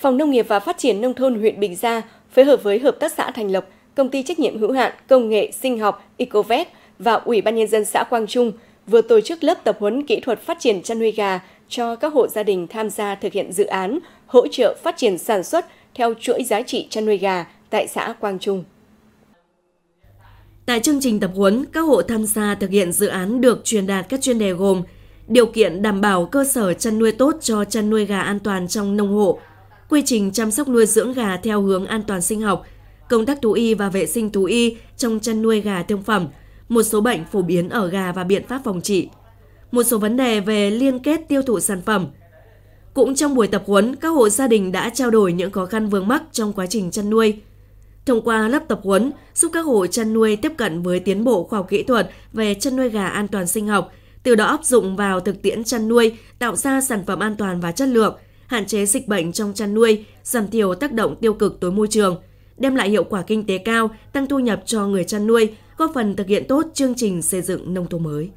Phòng Nông nghiệp và Phát triển Nông thôn huyện Bình Gia phối hợp với Hợp tác xã Thành Lộc, Công ty trách nhiệm hữu hạn Công nghệ Sinh học Ecovet và Ủy ban Nhân dân xã Quang Trung vừa tổ chức lớp tập huấn kỹ thuật phát triển chăn nuôi gà cho các hộ gia đình tham gia thực hiện dự án hỗ trợ phát triển sản xuất theo chuỗi giá trị chăn nuôi gà tại xã Quang Trung. Tại chương trình tập huấn, các hộ tham gia thực hiện dự án được truyền đạt các chuyên đề gồm điều kiện đảm bảo cơ sở chăn nuôi tốt cho chăn nuôi gà an toàn trong nông hộ, quy trình chăm sóc nuôi dưỡng gà theo hướng an toàn sinh học, công tác thú y và vệ sinh thú y trong chăn nuôi gà thương phẩm, một số bệnh phổ biến ở gà và biện pháp phòng trị, một số vấn đề về liên kết tiêu thụ sản phẩm. Cũng trong buổi tập huấn, các hộ gia đình đã trao đổi những khó khăn vướng mắc trong quá trình chăn nuôi. Thông qua lớp tập huấn, giúp các hộ chăn nuôi tiếp cận với tiến bộ khoa học kỹ thuật về chăn nuôi gà an toàn sinh học, từ đó áp dụng vào thực tiễn chăn nuôi, tạo ra sản phẩm an toàn và chất lượng – hạn chế dịch bệnh trong chăn nuôi, giảm thiểu tác động tiêu cực tới môi trường, đem lại hiệu quả kinh tế cao, tăng thu nhập cho người chăn nuôi, góp phần thực hiện tốt chương trình xây dựng nông thôn mới.